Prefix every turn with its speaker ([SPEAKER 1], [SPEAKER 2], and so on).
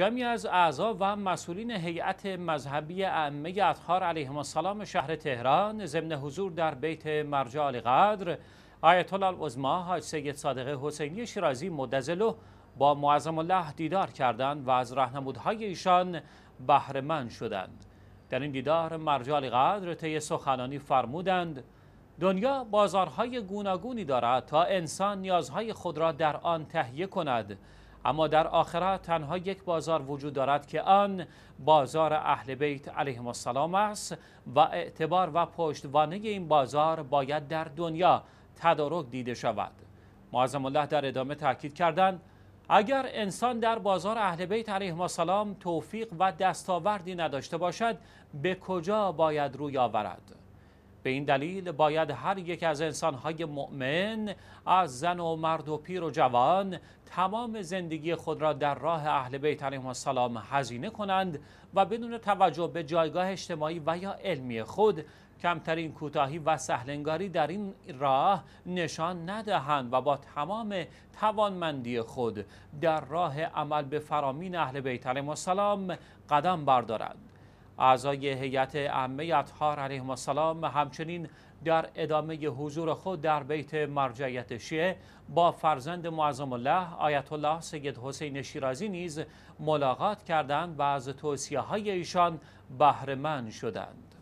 [SPEAKER 1] جمعی از اعضا و مسئولین هیئت مذهبی ائمه اطهار علیهم السلام شهر تهران ضمن حضور در بیت مرجع قدر آیت الله العظما سید صادق حسینی شیرازی مدظله با معظم الله دیدار کردند و از راهنمودهای ایشان بهرهمند شدند در این دیدار مرجع قدر طی سخنانی فرمودند دنیا بازارهای گوناگونی دارد تا انسان نیازهای خود را در آن تهیه کند اما در آخرت تنها یک بازار وجود دارد که آن بازار اهل بیت علیهم السلام است و اعتبار و پشتوانه این بازار باید در دنیا تدارک دیده شود معظم الله در ادامه تاکید کردند اگر انسان در بازار اهل بیت علیهم السلام توفیق و دستاوردی نداشته باشد به کجا باید روی آورد به این دلیل باید هر یک از انسانهای مؤمن از زن و مرد و پیر و جوان تمام زندگی خود را در راه اهل بیت علیهم السلام هزینه کنند و بدون توجه به جایگاه اجتماعی و یا علمی خود کمترین کوتاهی و سهلنگاری در این راه نشان ندهند و با تمام توانمندی خود در راه عمل به فرامین اهل بیت علیهم السلام قدم بردارند اعضای هیئت امه اطهار علیهم السلام همچنین در ادامه حضور خود در بیت مرجعیت شیعه با فرزند معظم الله آیت الله سید حسین شیرازی نیز ملاقات کردند و از توصیه های ایشان بهرهمند شدند